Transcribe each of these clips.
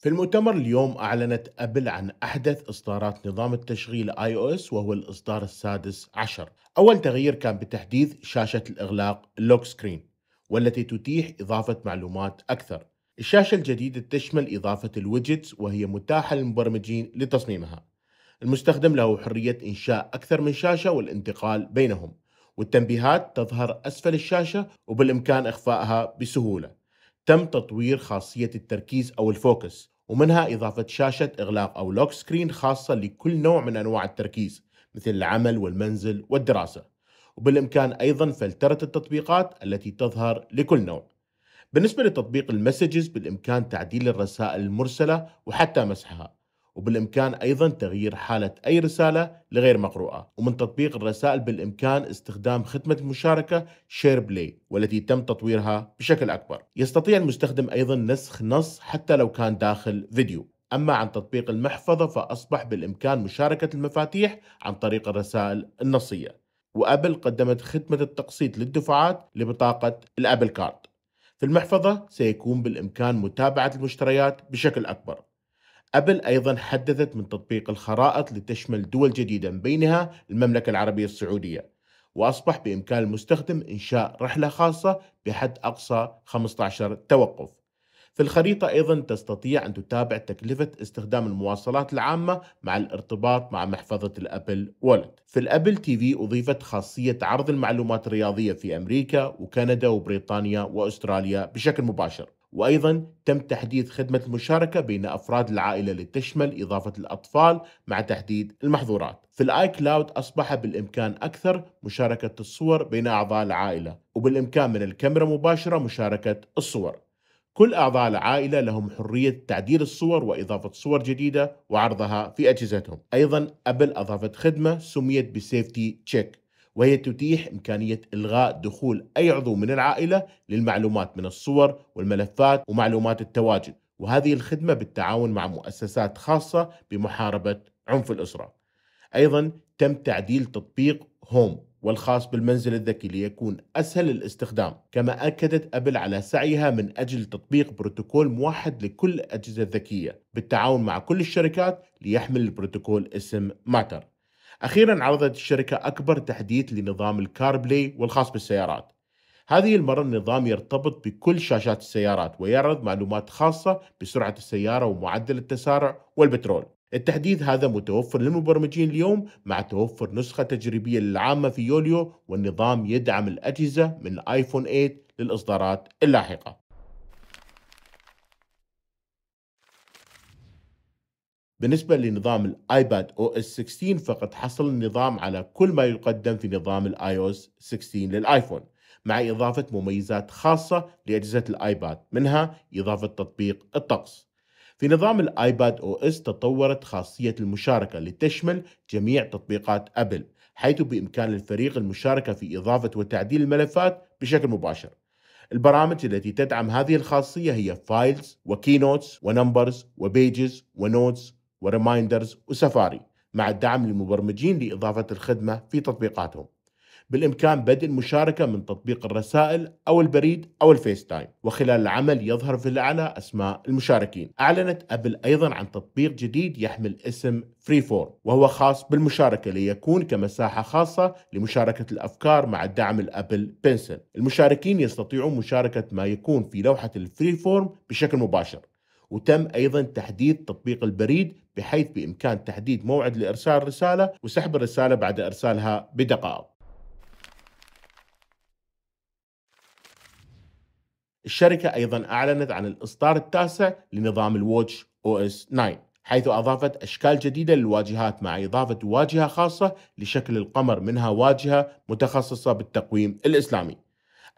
في المؤتمر اليوم أعلنت أبل عن أحدث إصدارات نظام التشغيل آي أو إس وهو الإصدار السادس عشر أول تغيير كان بتحديث شاشة الإغلاق لوك سكرين والتي تتيح إضافة معلومات أكثر الشاشة الجديدة تشمل إضافة الويدجتس وهي متاحة للمبرمجين لتصميمها المستخدم له حرية إنشاء أكثر من شاشة والانتقال بينهم والتنبيهات تظهر أسفل الشاشة وبالإمكان إخفائها بسهولة تم تطوير خاصية التركيز أو الفوكس ومنها إضافة شاشة إغلاق أو لوك سكرين خاصة لكل نوع من أنواع التركيز مثل العمل والمنزل والدراسة وبالإمكان أيضا فلترة التطبيقات التي تظهر لكل نوع بالنسبة لتطبيق المسجز بالإمكان تعديل الرسائل المرسلة وحتى مسحها وبالإمكان أيضا تغيير حالة أي رسالة لغير مقروءة ومن تطبيق الرسائل بالإمكان استخدام خدمة المشاركة شير بلاي والتي تم تطويرها بشكل أكبر يستطيع المستخدم أيضا نسخ نص حتى لو كان داخل فيديو أما عن تطبيق المحفظة فأصبح بالإمكان مشاركة المفاتيح عن طريق الرسائل النصية وأبل قدمت خدمة التقسيط للدفعات لبطاقة الأبل كارد في المحفظة سيكون بالإمكان متابعة المشتريات بشكل أكبر أبل أيضا حدثت من تطبيق الخرائط لتشمل دول جديدة بينها المملكة العربية السعودية وأصبح بإمكان المستخدم إنشاء رحلة خاصة بحد أقصى 15 توقف في الخريطة أيضا تستطيع أن تتابع تكلفة استخدام المواصلات العامة مع الارتباط مع محفظة الأبل وولد في الأبل تي في أضيفت خاصية عرض المعلومات الرياضية في أمريكا وكندا وبريطانيا وأستراليا بشكل مباشر وأيضا تم تحديد خدمة المشاركة بين أفراد العائلة لتشمل إضافة الأطفال مع تحديد المحظورات في الآي كلاود أصبح بالإمكان أكثر مشاركة الصور بين أعضاء العائلة وبالإمكان من الكاميرا مباشرة مشاركة الصور كل أعضاء العائلة لهم حرية تعديل الصور وإضافة صور جديدة وعرضها في أجهزتهم أيضا أبل أضافت خدمة سميت بسيفتي تشيك وهي تتيح إمكانية إلغاء دخول أي عضو من العائلة للمعلومات من الصور والملفات ومعلومات التواجد وهذه الخدمة بالتعاون مع مؤسسات خاصة بمحاربة عنف الأسرة أيضا تم تعديل تطبيق هوم والخاص بالمنزل الذكي ليكون أسهل الاستخدام كما أكدت أبل على سعيها من أجل تطبيق بروتوكول موحد لكل الأجهزة الذكية بالتعاون مع كل الشركات ليحمل البروتوكول اسم ماتر أخيرا عرضت الشركة أكبر تحديث لنظام الكار بلاي والخاص بالسيارات هذه المرة النظام يرتبط بكل شاشات السيارات ويعرض معلومات خاصة بسرعة السيارة ومعدل التسارع والبترول التحديث هذا متوفر للمبرمجين اليوم مع توفر نسخة تجريبية للعامة في يوليو والنظام يدعم الأجهزة من آيفون 8 للإصدارات اللاحقة بالنسبة لنظام الايباد او اس 16 فقد حصل النظام على كل ما يقدم في نظام الاي او اس 16 للايفون مع إضافة مميزات خاصة لأجهزة الايباد منها إضافة تطبيق الطقس في نظام الايباد او اس تطورت خاصية المشاركة لتشمل جميع تطبيقات ابل حيث بإمكان الفريق المشاركة في إضافة وتعديل الملفات بشكل مباشر البرامج التي تدعم هذه الخاصية هي فايلز وكينوتس ونمبرز وبيجز ونوتس وريمايندرز وسفاري مع الدعم للمبرمجين لإضافة الخدمة في تطبيقاتهم بالإمكان بدء المشاركة من تطبيق الرسائل أو البريد أو الفيس تايم وخلال العمل يظهر في الأعلى أسماء المشاركين أعلنت أبل أيضا عن تطبيق جديد يحمل اسم فري فور وهو خاص بالمشاركة ليكون كمساحة خاصة لمشاركة الأفكار مع الدعم الأبل بنسل المشاركين يستطيعون مشاركة ما يكون في لوحة الفري فورم بشكل مباشر وتم أيضا تحديث تطبيق البريد بحيث بإمكان تحديد موعد لإرسال رسالة وسحب الرسالة بعد إرسالها بدقائق الشركة أيضا أعلنت عن الإصدار التاسع لنظام الواتش او اس 9 حيث أضافت أشكال جديدة للواجهات مع إضافة واجهة خاصة لشكل القمر منها واجهة متخصصة بالتقويم الإسلامي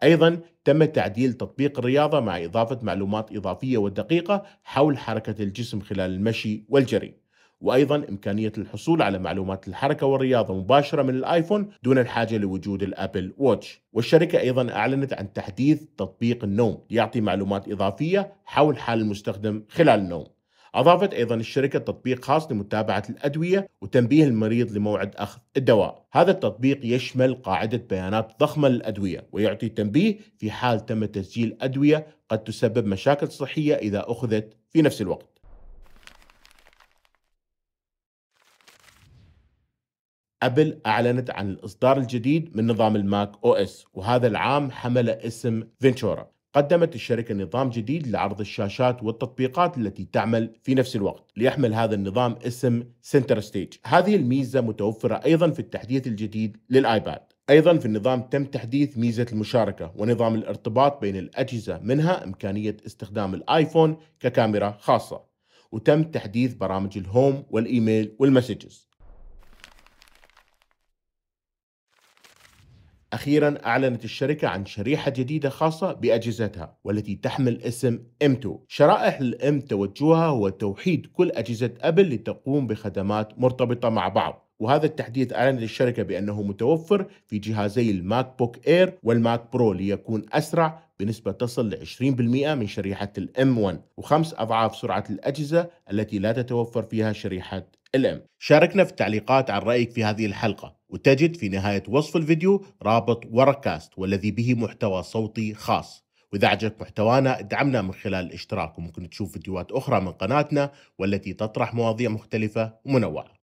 أيضا تم تعديل تطبيق الرياضة مع إضافة معلومات إضافية ودقيقة حول حركة الجسم خلال المشي والجري وأيضا إمكانية الحصول على معلومات الحركة والرياضة مباشرة من الآيفون دون الحاجة لوجود الأبل ووتش والشركة أيضا أعلنت عن تحديث تطبيق النوم يعطي معلومات إضافية حول حال المستخدم خلال النوم أضافت أيضا الشركة تطبيق خاص لمتابعة الأدوية وتنبيه المريض لموعد أخذ الدواء هذا التطبيق يشمل قاعدة بيانات ضخمة للأدوية ويعطي تنبيه في حال تم تسجيل أدوية قد تسبب مشاكل صحية إذا أخذت في نفس الوقت أبل أعلنت عن الإصدار الجديد من نظام الماك أو إس وهذا العام حمل اسم فينتورا قدمت الشركة نظام جديد لعرض الشاشات والتطبيقات التي تعمل في نفس الوقت ليحمل هذا النظام اسم سنتر ستيج هذه الميزة متوفرة أيضا في التحديث الجديد للآيباد أيضا في النظام تم تحديث ميزة المشاركة ونظام الارتباط بين الأجهزة منها إمكانية استخدام الآيفون ككاميرا خاصة وتم تحديث برامج الهوم والإيميل والمسجز أخيرا أعلنت الشركة عن شريحة جديدة خاصة بأجهزتها والتي تحمل اسم M2 شرائح الام توجهها هو توحيد كل أجهزة أبل لتقوم بخدمات مرتبطة مع بعض وهذا التحديث أعلن الشركة بأنه متوفر في جهازي الماك بوك إير والماك برو ليكون أسرع بنسبة تصل ل 20% من شريحة الام 1 وخمس أضعاف سرعة الأجهزة التي لا تتوفر فيها شريحة الام شاركنا في التعليقات عن رأيك في هذه الحلقة وتجد في نهاية وصف الفيديو رابط وركاست والذي به محتوى صوتي خاص وإذا عجبك محتوانا ادعمنا من خلال الاشتراك وممكن تشوف فيديوهات أخرى من قناتنا والتي تطرح مواضيع مختلفة ومنوعة